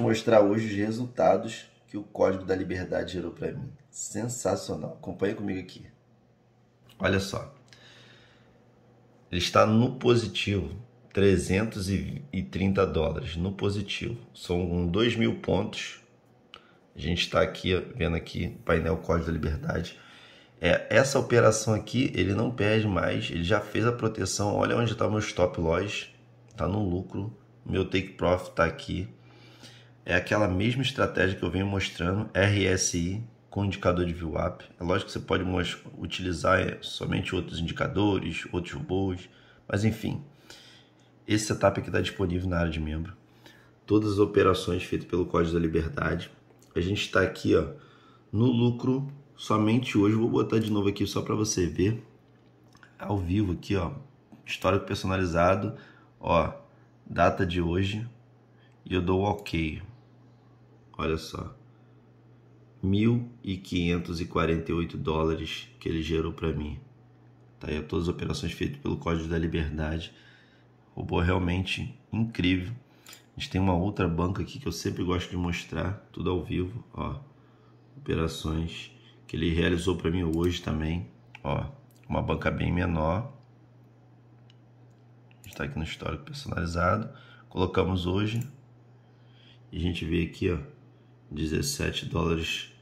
mostrar hoje os resultados que o Código da Liberdade gerou para mim. Sensacional. Acompanhe comigo aqui. Olha só. Ele está no positivo. 330 dólares no positivo. São 2 mil pontos. A gente está aqui vendo aqui painel Código da Liberdade. É, essa operação aqui ele não perde mais. Ele já fez a proteção. Olha onde está o meu stop loss. Está no lucro. Meu take profit está aqui é aquela mesma estratégia que eu venho mostrando, RSI com indicador de VWAP. É lógico que você pode utilizar é, somente outros indicadores, outros robôs, mas enfim. Esse setup aqui está disponível na área de membro. Todas as operações feitas pelo Código da Liberdade. A gente está aqui ó, no lucro somente hoje. Vou botar de novo aqui só para você ver. Ao vivo aqui, ó. Histórico personalizado. Ó, data de hoje. E eu dou OK. Olha só. 1.548 dólares que ele gerou para mim. Tá aí todas as operações feitas pelo Código da Liberdade. Robô realmente incrível. A gente tem uma outra banca aqui que eu sempre gosto de mostrar, tudo ao vivo, ó. Operações que ele realizou para mim hoje também, ó. Uma banca bem menor. Está aqui no histórico personalizado. Colocamos hoje. E a gente vê aqui, ó 17 dólares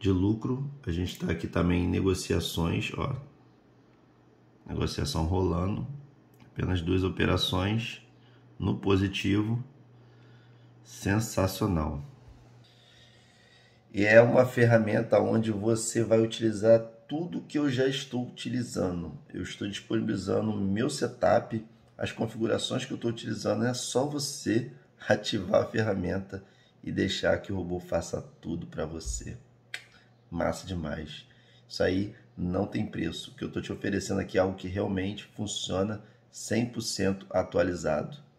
de lucro. A gente está aqui também em negociações, ó. Negociação rolando. Apenas duas operações no positivo. Sensacional. E é uma ferramenta onde você vai utilizar tudo que eu já estou utilizando. Eu estou disponibilizando o meu setup, as configurações que eu estou utilizando. É só você ativar a ferramenta e deixar que o robô faça tudo para você. Massa demais. Isso aí não tem preço. O que eu estou te oferecendo aqui é algo que realmente funciona 100% atualizado.